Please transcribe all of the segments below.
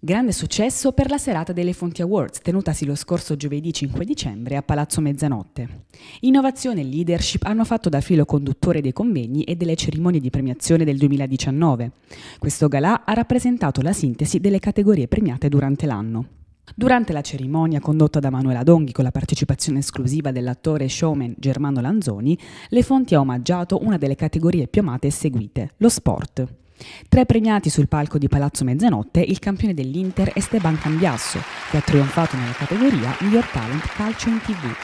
Grande successo per la serata delle Fonti Awards, tenutasi lo scorso giovedì 5 dicembre a Palazzo Mezzanotte. Innovazione e leadership hanno fatto da filo conduttore dei convegni e delle cerimonie di premiazione del 2019. Questo galà ha rappresentato la sintesi delle categorie premiate durante l'anno. Durante la cerimonia condotta da Manuela Donghi con la partecipazione esclusiva dell'attore e showman Germano Lanzoni, Le Fonti ha omaggiato una delle categorie più amate e seguite, lo sport. Tra i premiati sul palco di Palazzo Mezzanotte, il campione dell'Inter Esteban Cambiasso, che ha trionfato nella categoria Miglior Talent Calcio in TV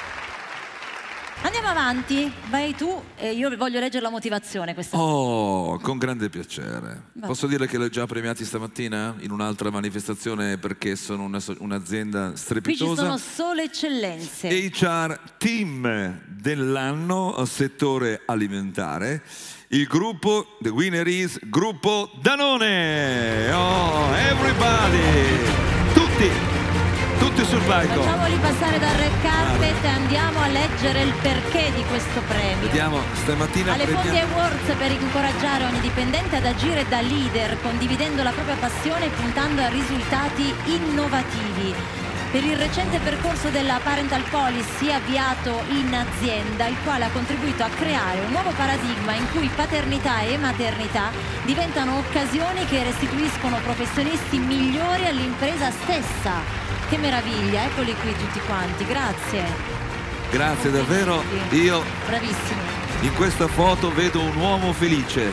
Andiamo avanti, vai tu e io voglio leggere la motivazione questa Oh, con grande piacere. Va. Posso dire che l'ho già premiati stamattina in un'altra manifestazione perché sono un'azienda strepitosa. Qui ci sono solo eccellenze. HR Team dell'anno eh, settore alimentare. Il gruppo The Winner is Gruppo Danone. Oh, everybody! Tutti! tutti sul palco. Facciamoli passare dal red carpet e andiamo a leggere il perché di questo premio. Vediamo, stamattina Alle Fondi Awards per incoraggiare ogni dipendente ad agire da leader, condividendo la propria passione e puntando a risultati innovativi per il recente percorso della parental policy avviato in azienda, il quale ha contribuito a creare un nuovo paradigma in cui paternità e maternità diventano occasioni che restituiscono professionisti migliori all'impresa stessa. Che meraviglia, eccoli qui tutti quanti, grazie. Grazie davvero, io Bravissimo. in questa foto vedo un uomo felice.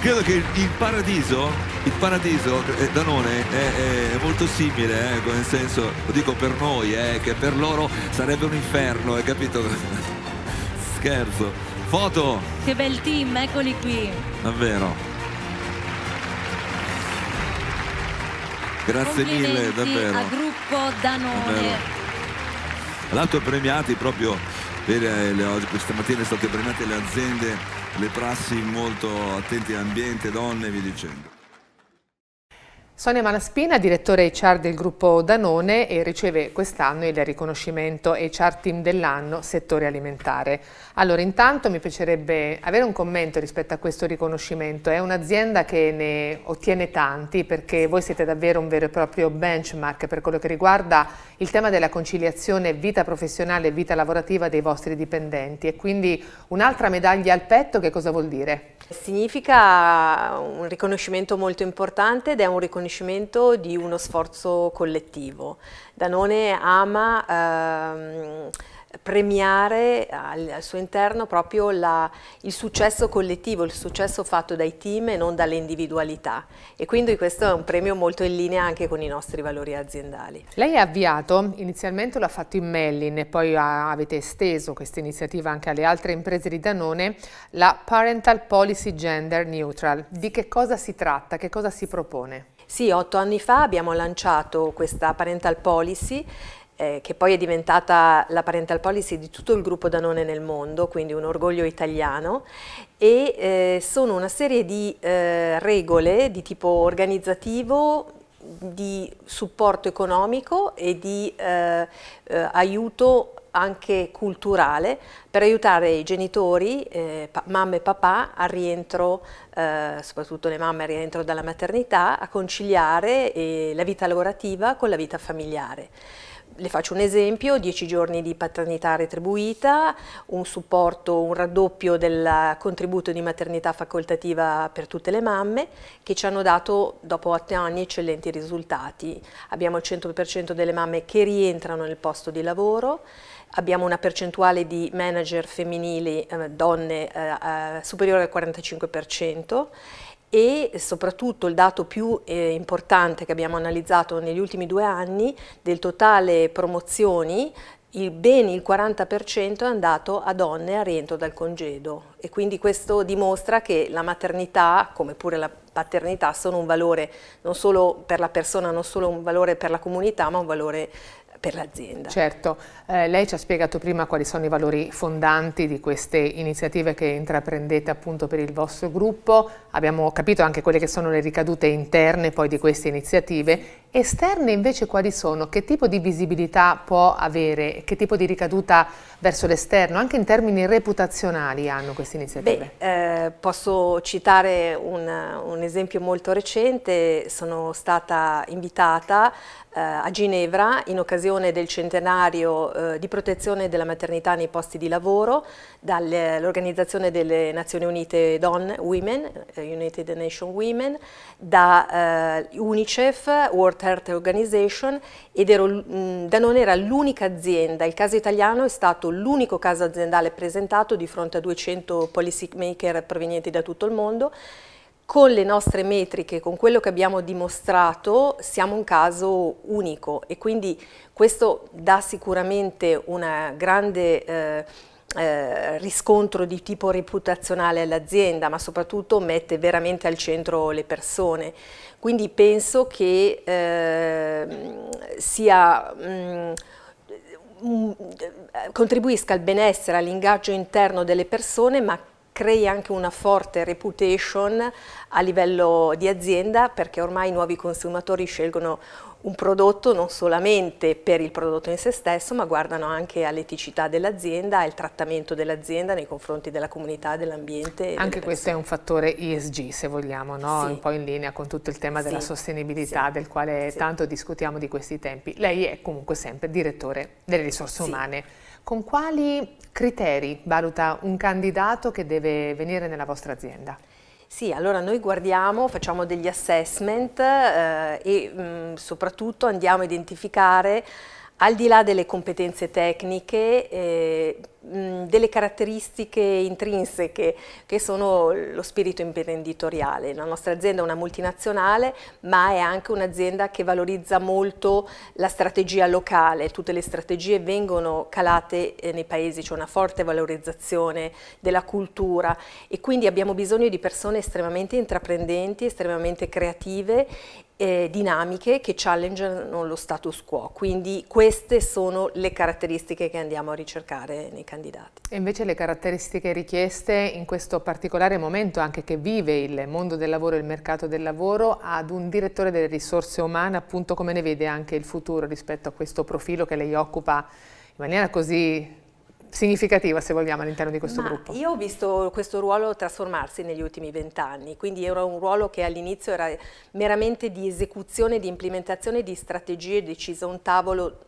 Credo che il paradiso, il paradiso eh, Danone è, è, molto simile, eh, nel senso, lo dico per noi, eh, che per loro sarebbe un inferno, hai capito? Scherzo. Foto! Che bel team, eccoli qui. Davvero. Grazie mille, davvero. A gruppo Danone. Davvero. L'altro premiati proprio per eh, questa mattina sono state premiate le aziende, le prassi molto attenti all'ambiente, donne e via dicendo. Sonia Manaspina, direttore HR del gruppo Danone e riceve quest'anno il riconoscimento HR Team dell'anno settore alimentare. Allora intanto mi piacerebbe avere un commento rispetto a questo riconoscimento, è un'azienda che ne ottiene tanti perché voi siete davvero un vero e proprio benchmark per quello che riguarda il tema della conciliazione vita professionale e vita lavorativa dei vostri dipendenti e quindi un'altra medaglia al petto che cosa vuol dire? Significa un riconoscimento molto importante ed è un riconoscimento riconoscimento di uno sforzo collettivo. Danone ama ehm, premiare al, al, suo interno proprio la, il successo collettivo, il successo fatto dai team e non dalle individualità e quindi questo è un premio molto in linea anche con i nostri valori aziendali. Lei ha avviato, inizialmente l'ha fatto in Mellin e poi ha, avete esteso questa iniziativa anche alle altre imprese di Danone, la Parental Policy Gender Neutral. Di che cosa si tratta? Che cosa si propone? Sì, otto anni fa abbiamo lanciato questa parental policy eh, che poi è diventata la parental policy di tutto il gruppo Danone nel mondo, quindi un orgoglio italiano, e eh, sono una serie di eh, regole di tipo organizzativo, di supporto economico e di eh, eh, aiuto anche culturale per aiutare i genitori, eh, mamme e papà, a rientro, eh, soprattutto le mamme a rientro dalla maternità, a conciliare eh, la vita lavorativa con la vita familiare. Le faccio un esempio, 10 giorni di paternità retribuita, un supporto, un raddoppio del contributo di maternità facoltativa per tutte le mamme che ci hanno dato dopo 8 anni eccellenti risultati. Abbiamo il 100% delle mamme che rientrano nel posto di lavoro, abbiamo una percentuale di manager femminili, eh, donne, eh, eh superiore al 45% e soprattutto il dato più eh, importante che abbiamo analizzato negli ultimi due anni del totale promozioni il, ben il 40% è andato a donne a rientro dal congedo e quindi questo dimostra che la maternità, come pure la paternità, sono un valore non solo per la persona, non solo un valore per la comunità, ma un valore per l'azienda. Certo, eh, lei ci ha spiegato prima quali sono i valori fondanti di queste iniziative che intraprendete appunto per il vostro gruppo, abbiamo capito anche quelle che sono le ricadute interne poi di queste iniziative, esterne invece quali sono, che tipo di visibilità può avere, che tipo di ricaduta verso l'esterno, anche in termini reputazionali hanno queste iniziative? Beh, eh, posso citare un, un esempio molto recente, sono stata invitata eh, a Ginevra in occasione del centenario eh, di protezione della maternità nei posti di lavoro dall'Organizzazione delle Nazioni Unite Don Women, eh, United Nations Women, da UNICEF, World Health Organization ed ero, mm, Danone era l'unica azienda, il caso italiano è stato l'unico caso aziendale presentato di fronte a 200 policy maker provenienti da tutto il mondo con le nostre metriche, con quello che abbiamo dimostrato, siamo un caso unico e quindi questo dà sicuramente un grande... Eh, eh, riscontro di tipo reputazionale all'azienda, ma soprattutto mette veramente al centro le persone. Quindi penso che eh, sia... Mh, mm, mm, contribuisca al benessere, all'ingaggio interno delle persone, ma crei anche una forte reputation a livello di azienda perché ormai i nuovi consumatori scelgono un prodotto non solamente per il prodotto in sé stesso, ma guardano anche all'eticità dell'azienda, al trattamento dell'azienda nei confronti della comunità, dell'ambiente. Anche questo è un fattore ESG, se vogliamo, no? sì. un po' in linea con tutto il tema della sostenibilità, sì. del quale tanto discutiamo di questi tempi. Lei è comunque sempre direttore delle risorse umane con quali criteri valuta un candidato che deve venire nella vostra azienda? Sì, allora noi guardiamo, facciamo degli assessment eh, e mh, mm, soprattutto andiamo a identificare al di là delle competenze tecniche eh, delle caratteristiche intrinseche che sono lo spirito imprenditoriale. La nostra azienda è una multinazionale ma è anche un'azienda che valorizza molto la strategia locale, tutte le strategie vengono calate eh, nei paesi, c'è una forte valorizzazione della cultura e quindi abbiamo bisogno di persone estremamente intraprendenti, estremamente creative eh, dinamiche che challengeano lo status quo, quindi queste sono le caratteristiche che andiamo a ricercare nei candidati. E invece le caratteristiche richieste in questo particolare momento anche che vive il mondo del lavoro e il mercato del lavoro ad un direttore delle risorse umane, appunto come ne vede anche il futuro rispetto a questo profilo che lei occupa in maniera così significativa se vogliamo all'interno di questo Ma gruppo? Io ho visto questo ruolo trasformarsi negli ultimi vent'anni, quindi era un ruolo che all'inizio era meramente di esecuzione, di implementazione di strategie decise a un tavolo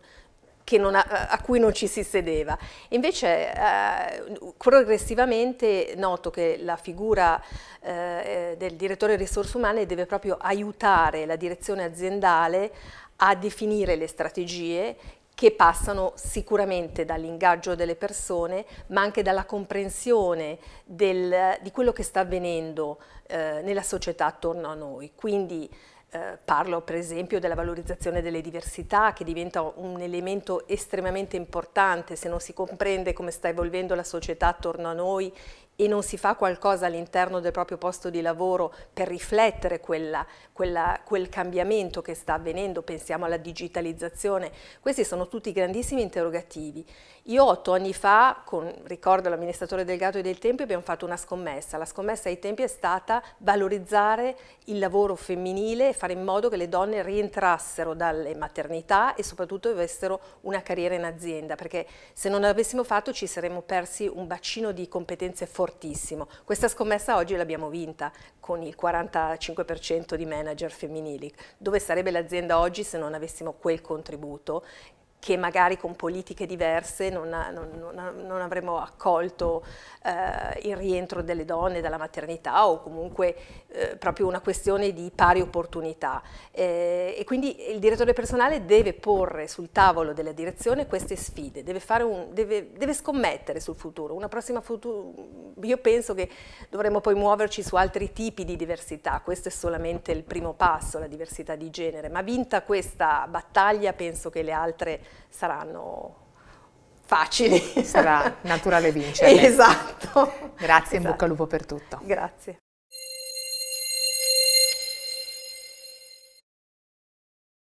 ha, a cui non ci si sedeva. Invece eh, progressivamente noto che la figura eh, eh del direttore risorse umane deve proprio aiutare la direzione aziendale a definire le strategie che passano sicuramente dall'ingaggio delle persone, ma anche dalla comprensione del, di quello che sta avvenendo eh, nella società attorno a noi. Quindi eh, parlo per esempio della valorizzazione delle diversità che diventa un elemento estremamente importante se non si comprende come sta evolvendo la società attorno a noi e non si fa qualcosa all'interno del proprio posto di lavoro per riflettere quella, quella, quel cambiamento che sta avvenendo, pensiamo alla digitalizzazione, questi sono tutti grandissimi interrogativi. Io otto anni fa, con, ricordo l'amministratore del Gato e del Tempio, abbiamo fatto una scommessa. La scommessa ai tempi è stata valorizzare il lavoro femminile e fare in modo che le donne rientrassero dalle maternità e soprattutto avessero una carriera in azienda, perché se non l'avessimo fatto ci saremmo persi un bacino di competenze forti fortissimo. Questa scommessa oggi l'abbiamo vinta con il 45% di manager femminili. Dove sarebbe l'azienda oggi se non avessimo quel contributo che magari con politiche diverse non, non, non, non avremmo accolto eh, il rientro delle donne dalla maternità o comunque eh, proprio una questione di pari opportunità. Eh, e quindi il direttore personale deve porre sul tavolo della direzione queste sfide, deve, un, deve, deve scommettere sul futuro. Una Futuro, io penso che dovremmo poi muoverci su altri tipi di diversità, questo è solamente il primo passo, la diversità di genere, ma vinta questa battaglia penso che le altre saranno facili. Sarà naturale vincere. esatto. Grazie, esatto. in bocca al esatto. lupo per tutto. Grazie.